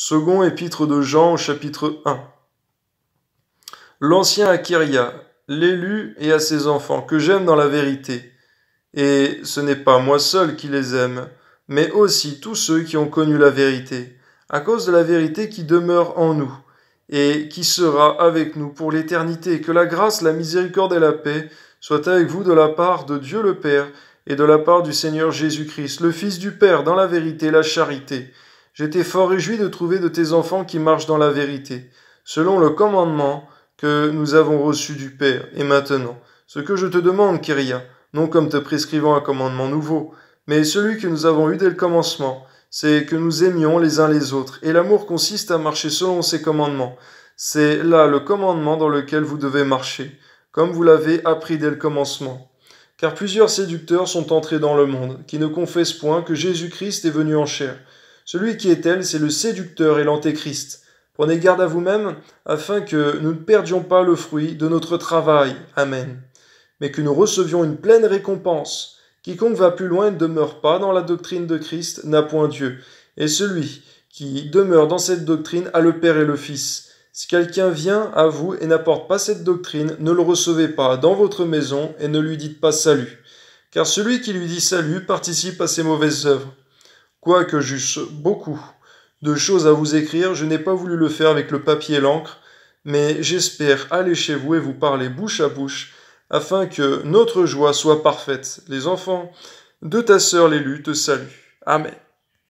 Second épître de Jean au chapitre 1. L'ancien Kyria, l'élu et à ses enfants, que j'aime dans la vérité. Et ce n'est pas moi seul qui les aime, mais aussi tous ceux qui ont connu la vérité, à cause de la vérité qui demeure en nous, et qui sera avec nous pour l'éternité. Que la grâce, la miséricorde et la paix soient avec vous de la part de Dieu le Père et de la part du Seigneur Jésus-Christ, le Fils du Père, dans la vérité la charité. J'étais fort réjoui de trouver de tes enfants qui marchent dans la vérité, selon le commandement que nous avons reçu du Père. Et maintenant, ce que je te demande, Kyria, non comme te prescrivant un commandement nouveau, mais celui que nous avons eu dès le commencement, c'est que nous aimions les uns les autres, et l'amour consiste à marcher selon ces commandements. C'est là le commandement dans lequel vous devez marcher, comme vous l'avez appris dès le commencement. Car plusieurs séducteurs sont entrés dans le monde, qui ne confessent point que Jésus-Christ est venu en chair. Celui qui est tel, c'est le séducteur et l'antéchrist. Prenez garde à vous-même, afin que nous ne perdions pas le fruit de notre travail. Amen. Mais que nous recevions une pleine récompense. Quiconque va plus loin ne demeure pas dans la doctrine de Christ n'a point Dieu. Et celui qui demeure dans cette doctrine a le Père et le Fils. Si quelqu'un vient à vous et n'apporte pas cette doctrine, ne le recevez pas dans votre maison et ne lui dites pas salut. Car celui qui lui dit salut participe à ses mauvaises œuvres. Quoique j'eusse beaucoup de choses à vous écrire, je n'ai pas voulu le faire avec le papier et l'encre, mais j'espère aller chez vous et vous parler bouche à bouche, afin que notre joie soit parfaite. Les enfants de ta sœur Lélu te saluent. Amen.